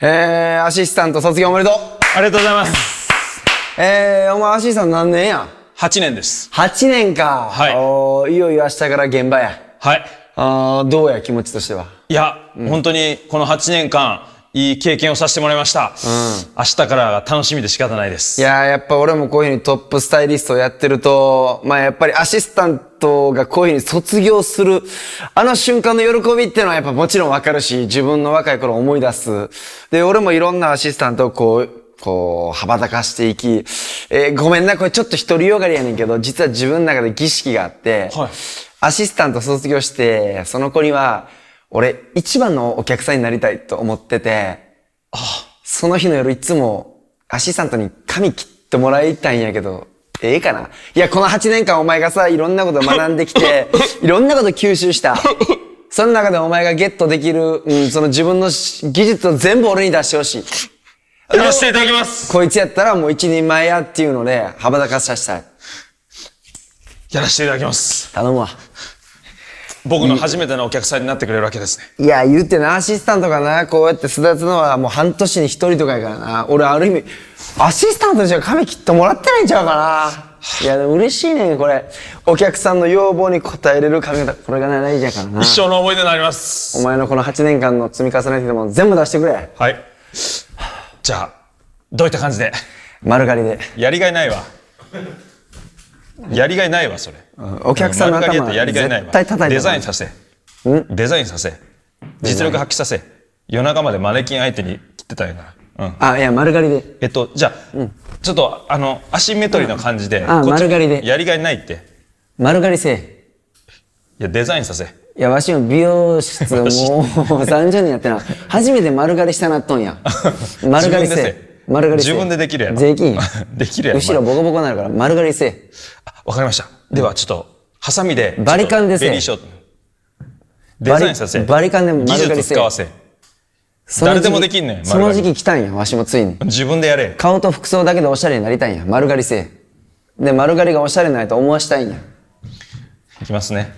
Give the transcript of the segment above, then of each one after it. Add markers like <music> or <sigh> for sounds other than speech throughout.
えー、アシスタント卒業おめでとうありがとうございます。えー、お前アシスタント何年や ?8 年です。8年か。はい。いよいよ明日から現場や。はい。あどうや、気持ちとしては。いや、うん、本当にこの8年間、いい経験をさせてもらいました。うん、明日からが楽しみで仕方ないです。いややっぱ俺もこういうふうにトップスタイリストをやってると、まあやっぱりアシスタントトがこういうふうに卒業する、あの瞬間の喜びっていうのはやっぱもちろんわかるし、自分の若い頃思い出す。で、俺もいろんなアシスタントをこう、こう、羽ばたかしていき、えー、ごめんな、これちょっと独りよがりやねんけど、実は自分の中で儀式があって、はい、アシスタント卒業して、その子には、俺、一番のお客さんになりたいと思ってて、あその日の夜いつも、アシスタントに髪切ってもらいたいんやけど、ええかないや、この8年間お前がさ、いろんなこと学んできて、<laughs> いろんなこと吸収した。その中でお前がゲットできる、うん、その自分の技術を全部俺に出してほしい。やらせていただきますこいつやったらもう一人前やっていうので、羽ばたかさせたい。やらせていただきます。頼むわ。僕の初めてのお客さんになってくれるわけですね。いや、言うてな、アシスタントかな、こうやって育つのはもう半年に一人とかやからな。俺ある意味、アシスタントじゃ髪切ってもらってないんちゃうかな。<sighs> いや、でも嬉しいねこれ。お客さんの要望に応えれる髪型、これが大事やからな。一生の思い出になります。お前のこの8年間の積み重ねてでも全部出してくれ。はい。じゃあ、どういった感じで丸刈りで。やりがいないわ。やりがいないわ、それ。うん、お客さんの頭やりがいないわ。絶対デザインさせ。んデザインさせ。実力発揮させ。夜中までマネキン相手に切ってたよな。うん、あ、いや、丸刈りで。えっと、じゃあ、うん、ちょっと、あの、アシンメトリーの感じで。あ、丸刈りで。やりがいないって。丸刈りせえ。いや、デザインさせ。いや、わしも美容室 <laughs> もう30年やってな。初めて丸刈りしたなっとんや。<laughs> 丸刈りせえ。丸刈りせえ。自分でできるやろ。税金。<laughs> できるやろ。後ろボコボコになるから丸刈りせえ。あ、わかりました。では、ちょっと、ハサミで。バリカンでせえ。ベリカデザインさせ。バリカンで丸刈りせえ。技術使わせ。誰でもできんねんその時期来たんやわしもついに自分でやれ顔と服装だけでおしゃれになりたいんや丸刈りせえで丸刈りがおしゃれないと思わしたいんやいきますね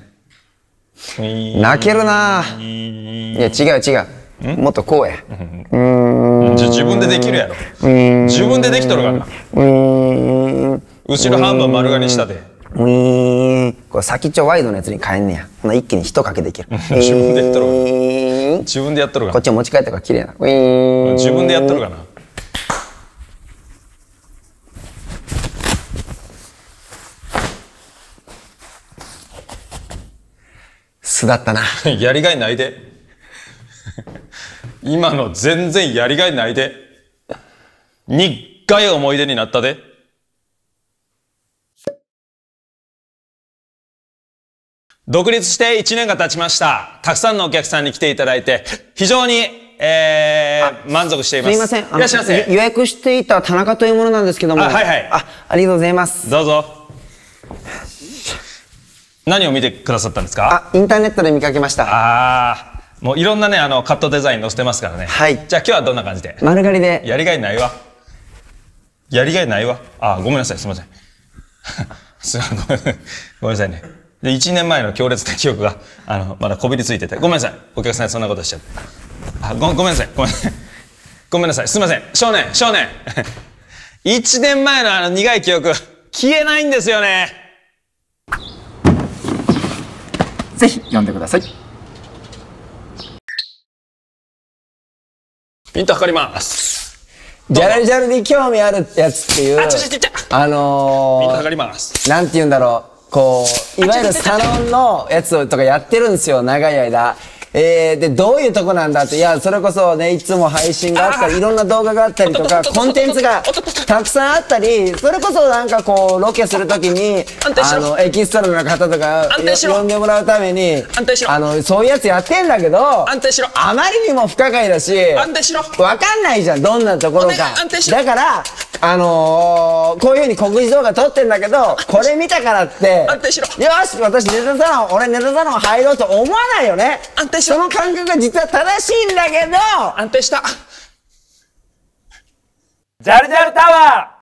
泣けるないや違う違うもっとこうやうんじゃ自分でできるやろ自分でできとるからうん後ろ半分丸刈りしたでうーこれ先っちょワイドのやつに変えんねやほな一気に一かけできる <laughs> 自分でやったろン自分でやっとるかこっち持ち帰ったから綺麗なウィーン自分でやっとるかなすだったな <laughs> やりがいないで <laughs> 今の全然やりがいないでにっかい思い出になったで独立して1年が経ちました。たくさんのお客さんに来ていただいて、非常にえー、満足しています。すみません。いらっしゃいませ。予約していた田中というものなんですけども。あ、はいはい。あ、ありがとうございます。どうぞ。何を見てくださったんですかあ、インターネットで見かけました。ああ。もういろんなね、あの、カットデザイン載せてますからね。はい。じゃあ今日はどんな感じで丸刈りで。やりがいないわ。やりがいないわ。あ、ごめんなさい。すみません。<laughs> すみません。ごめんなさいね。で1年前の強烈な記憶があのまだこびりついててごめんなさいお客さんにそんなことしちゃってあごごめんなさいごめんなさいごめんなさいすいません少年少年1 <laughs> 年前のあの苦い記憶消えないんですよねぜひ読んでくださいピント測りますジャラジャルに興味あるやつっていうあちょちょちょちょあのー、ピント測りますなんて言うんだろうこういわゆるサロンのやつとかやってるんですよ長い間。えー、でどういうとこなんだっていやそれこそねいつも配信があったりいろんな動画があったりとかコンテンツがたくさんあったりそれこそなんかこうロケするときにあのエキストラの方とか呼んでもらうためにあのそういうやつやってんだけどあまりにも不可解だしわかんないじゃんどんなところかだからあのー、こういうふうに告示動画撮ってんだけど、これ見たからって、安定しろよし、私ネタサロン、俺ネタサロン入ろうと思わないよね。安定しろその感覚が実は正しいんだけど、安定した。ジャルジャルタワー